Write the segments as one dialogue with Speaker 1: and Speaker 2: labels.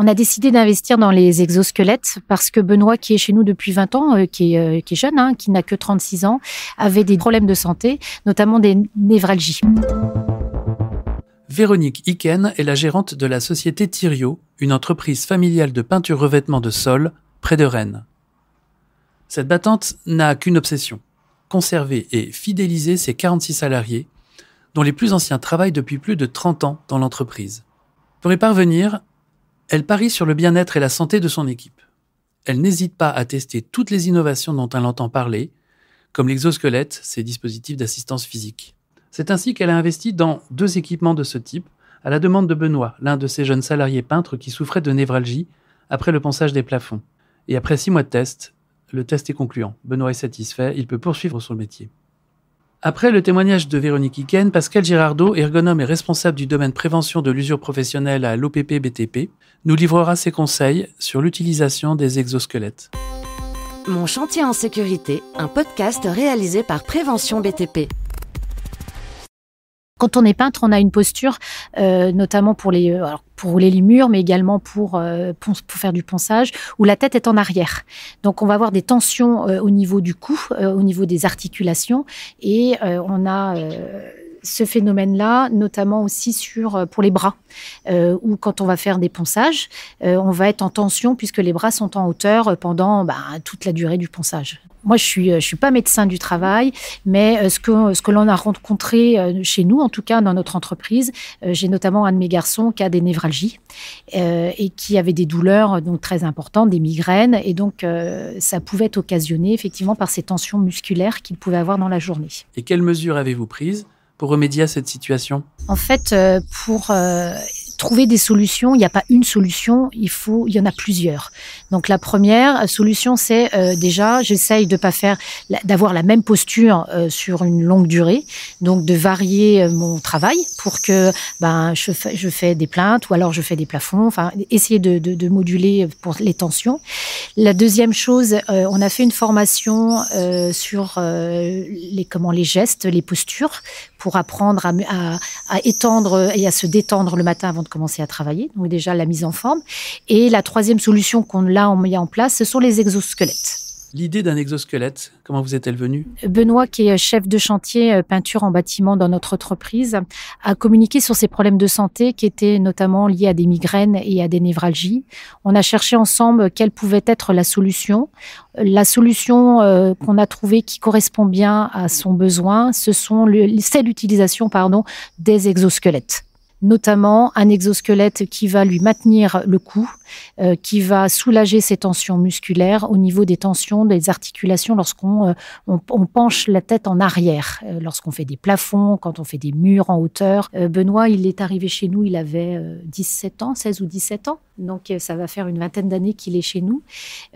Speaker 1: On a décidé d'investir dans les exosquelettes parce que Benoît, qui est chez nous depuis 20 ans, euh, euh, qui, est, jeune, hein, qui n'a que 36 ans, avait des problèmes de santé, notamment des névralgies.
Speaker 2: Véronique Iken est la gérante de la société Thirio, une entreprise familiale de peinture revêtement de sol près de Rennes. Cette battante n'a qu'une obsession, conserver et fidéliser ses 46 salariés, dont les plus anciens travaillent depuis plus de 30 ans dans l'entreprise. Pour y parvenir, elle parie sur le bien-être et la santé de son équipe. Elle n'hésite pas à tester toutes les innovations dont elle entend parler, comme l'exosquelette, ses dispositifs d'assistance physique. C'est ainsi qu'elle a investi dans deux équipements de ce type, à la demande de Benoît, l'un de ses jeunes salariés peintres qui souffrait de névralgie après le ponçage des plafonds. Et après six mois de test, le test est concluant. Benoît est satisfait, il peut poursuivre son métier. Après le témoignage de Véronique Iken, Pascal Girardot, ergonome et responsable du domaine prévention de l'usure professionnelle à l'OPP-BTP, nous livrera ses conseils sur l'utilisation des exosquelettes.
Speaker 1: Mon chantier en sécurité, un podcast réalisé par Prévention BTP. Quand on est peintre, on a une posture, euh, notamment pour, les, euh, alors pour rouler les murs, mais également pour, euh, pour, faire du ponçage, où la tête est en arrière. Donc on va avoir des tensions au niveau du cou, au niveau des articulations, et on a ce phénomène-là, notamment aussi sur, euh, pour les bras, euh, où quand on va faire des ponçages, euh, on va être en tension puisque les bras sont en hauteur pendant bah, toute la durée du ponçage. Moi, je suis, je suis pas médecin du travail, mais ce que, ce que l'on a rencontré chez nous, en tout cas dans notre entreprise, j'ai notamment un de mes garçons qui a des névralgies et qui avait des douleurs donc très importantes, des migraines, et donc ça pouvait être occasionné effectivement par ces tensions musculaires qu'il pouvait avoir dans la journée.
Speaker 2: Et quelles mesures avez-vous prises pour remédier à cette situation
Speaker 1: En fait, euh, pour euh, trouver des solutions, il n'y a pas une solution, il faut, il y en a plusieurs. Donc la première solution, c'est euh, déjà, j'essaye de pas faire, d'avoir la même posture sur une longue durée, donc de varier mon travail pour que ben je fais, je fais des plaintes ou alors je fais des plafonds, enfin essayer de, de, de moduler pour les tensions. La deuxième chose, on a fait une formation sur les comment les gestes, les postures pour apprendre à, étendre euh, et à se détendre le matin avant de commencer à travailler. Donc déjà la mise en forme. Et la troisième solution qu'on a, on met en place, ce sont les exosquelettes.
Speaker 2: L'idée d'un exosquelette, comment vous est-elle venue
Speaker 1: Benoît, qui est chef de chantier euh, peinture en bâtiment dans notre entreprise, a communiqué sur ses problèmes de santé qui étaient notamment liés à des migraines et à des névralgies. On a cherché ensemble quelle pouvait être la solution. La solution euh, qu'on a trouvée qui correspond bien à son besoin, ce sont c'est l'utilisation pardon, des exosquelettes notamment un exosquelette qui va lui maintenir le cou, euh, qui va soulager ses tensions musculaires au niveau des tensions des articulations lorsqu'on euh, on, penche la tête en arrière, euh, lorsqu'on fait des plafonds, quand on fait des murs en hauteur. Benoît, il est arrivé chez nous, il avait 17 ans, 16 ou 17 ans, donc ça va faire une vingtaine d'années qu'il est chez nous.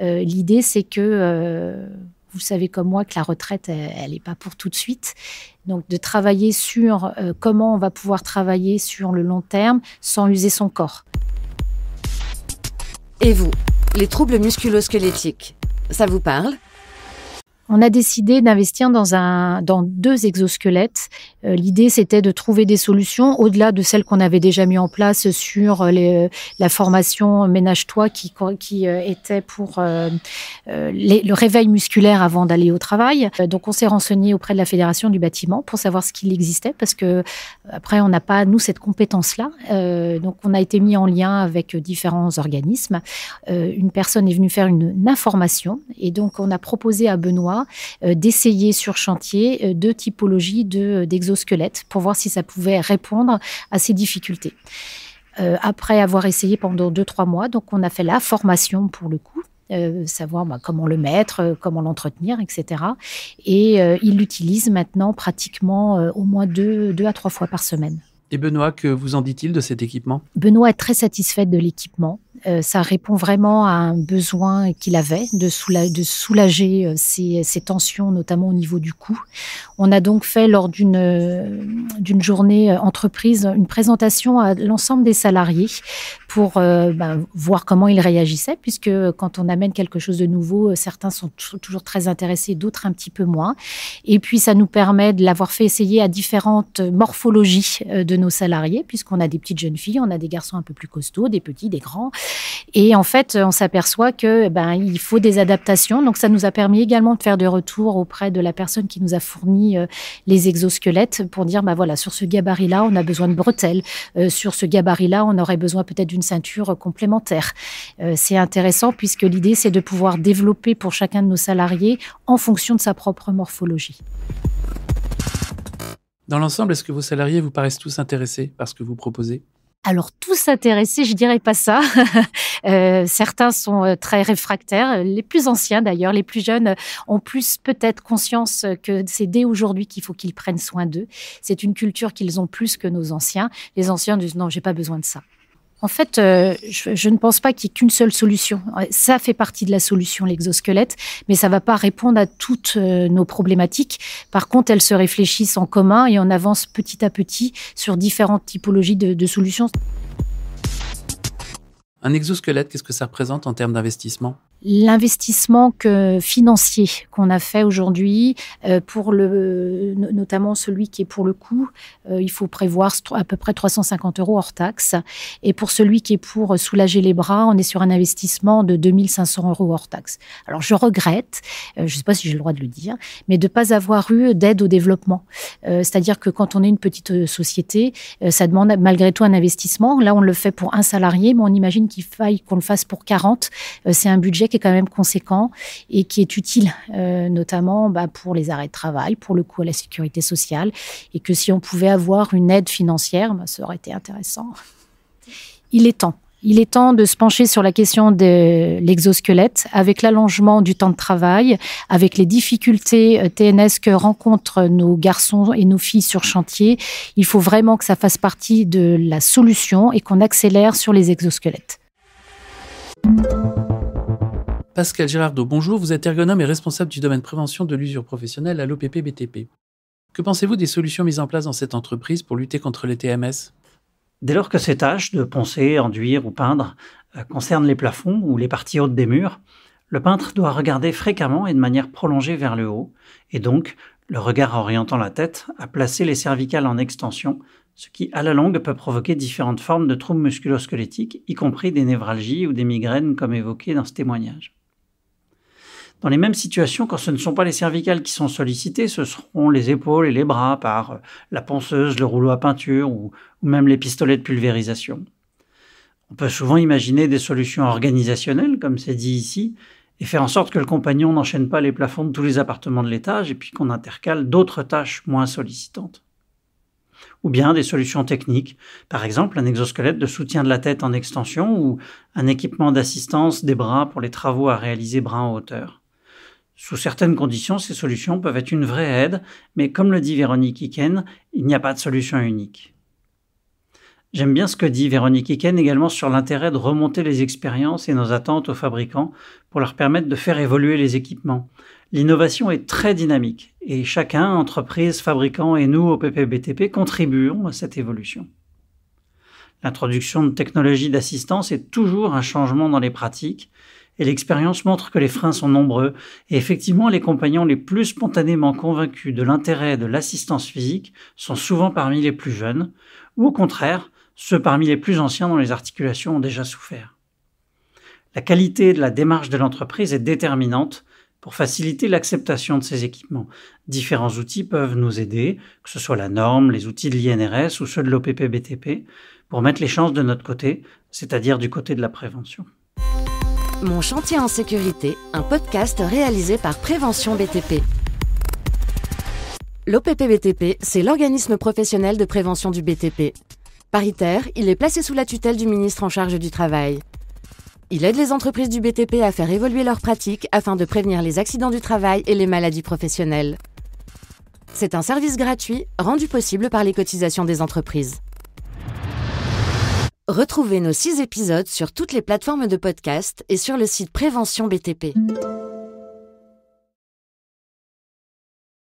Speaker 1: L'idée, c'est que vous savez comme moi que la retraite, euh, elle n'est pas pour tout de suite. Donc de travailler sur euh, comment on va pouvoir travailler sur le long terme sans user son corps. Et vous, les troubles musculo-squelettiques, ça vous parle on a décidé d'investir dans, deux exosquelettes. Euh, l'idée, c'était de trouver des solutions au-delà de celles qu'on avait déjà mises en place sur euh, euh, la formation Ménage-toi qui, était pour le réveil musculaire avant d'aller au travail. Donc, on s'est renseigné auprès de la Fédération du bâtiment pour savoir ce qu'il existait parce que, après, on n'a pas, nous, cette compétence-là. donc, on a été mis en lien avec différents organismes. une personne est venue faire une information et donc, on a proposé à Benoît euh, d'essayer sur chantier euh, deux typologies euh, d'exosquelettes pour voir si ça pouvait répondre à ces difficultés. après avoir essayé pendant deux, trois mois, donc on a fait la formation pour le coup, savoir bah, comment le mettre, comment l'entretenir, etc. Et il l'utilise maintenant pratiquement au moins deux, deux à trois fois par semaine.
Speaker 2: Et Benoît, que vous en dit-il de cet équipement
Speaker 1: Benoît est très satisfait de l'équipement. Euh, ça répond vraiment à un besoin qu'il avait de, de soulager ses, euh, tensions, notamment au niveau du cou. On a donc fait lors d'une euh, journée entreprise une présentation à l'ensemble des salariés pour ben, voir comment ils réagissaient, puisque quand on amène quelque chose de nouveau, certains sont toujours très intéressés, d'autres un petit peu moins. Et puis ça nous permet de l'avoir fait essayer à différentes morphologies de nos salariés, puisqu'on a des petites jeunes filles, on a des garçons un peu plus costauds, des petits, des grands. Et en fait, euh, on s'aperçoit que ben il faut des adaptations. Donc ça nous a permis également de faire des retours auprès de la personne qui nous a fourni euh, les exosquelettes pour dire ben, voilà sur ce gabarit-là on a besoin de bretelles, euh, sur ce gabarit-là on aurait besoin peut-être d'une ceinture complémentaire. c'est intéressant puisque l'idée c'est de pouvoir développer pour chacun de nos salariés en fonction de sa propre morphologie.
Speaker 2: Dans l'ensemble, est-ce que vos salariés vous paraissent tous intéressés par ce que vous proposez
Speaker 1: alors tous intéressés, je dirais pas ça. Euh, certains sont euh, très réfractaires, euh, les plus anciens d'ailleurs, les plus jeunes ont plus peut-être conscience que c'est dès aujourd'hui qu'il faut qu'ils prennent soin d'eux. C'est une culture qu'ils ont plus que nos anciens. Les anciens disent non, j'ai pas besoin de ça. En fait, euh, je, ne pense pas qu'il n'y ait qu'une seule solution. Ça fait partie de la solution, l'exosquelette, mais ça ne va pas répondre à toutes euh, nos problématiques. Par contre, elles se réfléchissent en commun et on avance petit à petit sur différentes typologies de, de solutions.
Speaker 2: Un exosquelette, qu'est-ce que ça représente en termes d'investissement
Speaker 1: l'investissement que, financier qu'on a fait aujourd'hui, euh, pour le, notamment celui qui est pour le coût, euh, il faut prévoir à peu près 350 euros hors taxe. Et pour celui qui est pour soulager les bras, on est sur un investissement de 2500 euros hors taxe. Alors je regrette, euh, je ne sais pas si j'ai le droit de le dire, mais de pas avoir eu d'aide au développement. C'est-à-dire que quand on est une petite société, ça demande malgré tout un investissement. Là, on le fait pour un salarié, mais on imagine qu'il faille qu'on le fasse pour 40. c'est un budget qui est quand même conséquent et qui est utile, euh, notamment bah, pour les arrêts de travail, pour le coût à la sécurité sociale, et que si on pouvait avoir une aide financière, bah, ça aurait été intéressant. Il est temps. Il est temps de se pencher sur la question de l'exosquelette avec l'allongement du temps de travail, avec les difficultés euh, TNS que rencontrent nos garçons et nos filles sur chantier. Il faut vraiment que ça fasse partie de la solution et qu'on accélère sur les exosquelettes.
Speaker 2: Pascal Girardot, bonjour, vous êtes ergonome et responsable du domaine prévention de l'usure professionnelle à l'OPP-BTP. Que pensez-vous
Speaker 3: des solutions mises en place dans cette entreprise pour lutter contre les TMS Dès lors que ces tâches de poncer, enduire ou peindre euh, concernent les plafonds ou les parties hautes des murs, le peintre doit regarder fréquemment et de manière prolongée vers le haut, et donc, le regard orientant la tête, à placer les cervicales en extension, ce qui, à la longue, peut provoquer différentes formes de troubles musculosquelettiques, y compris des névralgies ou des migraines comme évoqué dans ce témoignage dans les mêmes situations, quand ce ne sont pas les cervicales qui sont sollicitées, ce seront les épaules et les bras par euh, la ponceuse, le rouleau à peinture ou, même les pistolets de pulvérisation. On peut souvent imaginer des solutions organisationnelles, comme c'est dit ici, et faire en sorte que le compagnon n'enchaîne pas les plafonds de tous les appartements de l'étage et puis qu'on intercale d'autres tâches moins sollicitantes. Ou bien des solutions techniques, par exemple un exosquelette de soutien de la tête en extension ou un équipement d'assistance des bras pour les travaux à réaliser bras en hauteur. Sous certaines conditions, ces solutions peuvent être une vraie aide, mais comme le dit Véronique Iken, il n'y a pas de solution unique. J'aime bien ce que dit Véronique Iken également sur l'intérêt de remonter les expériences et nos attentes aux fabricants pour leur permettre de faire évoluer les équipements. L'innovation est très dynamique et chacun, entreprise, fabricant et nous au PPBTP contribuons à cette évolution. L'introduction de technologies d'assistance est toujours un changement dans les pratiques et l'expérience montre que les freins sont nombreux, et effectivement les compagnons les plus spontanément convaincus de l'intérêt de l'assistance physique sont souvent parmi les plus jeunes, ou au contraire, ceux parmi les plus anciens dont les articulations ont déjà souffert. La qualité de la démarche de l'entreprise est déterminante pour faciliter l'acceptation de ces équipements. Différents outils peuvent nous aider, que ce soit la norme, les outils de l'INRS ou ceux de l'OPP-BTP, pour mettre les chances de notre côté, c'est-à-dire du côté de la prévention.
Speaker 1: Mon chantier en sécurité, un podcast réalisé par Prévention BTP. L'OPP-BTP, c'est l'organisme professionnel de prévention du BTP. Paritaire, il est placé sous la tutelle du ministre en charge du Travail. Il aide les entreprises du BTP à faire évoluer leurs pratiques afin de prévenir les accidents du travail et les maladies professionnelles. C'est un service gratuit rendu possible par les cotisations des entreprises. Retrouvez nos six épisodes sur toutes les plateformes de podcast et sur le site Prévention BTP.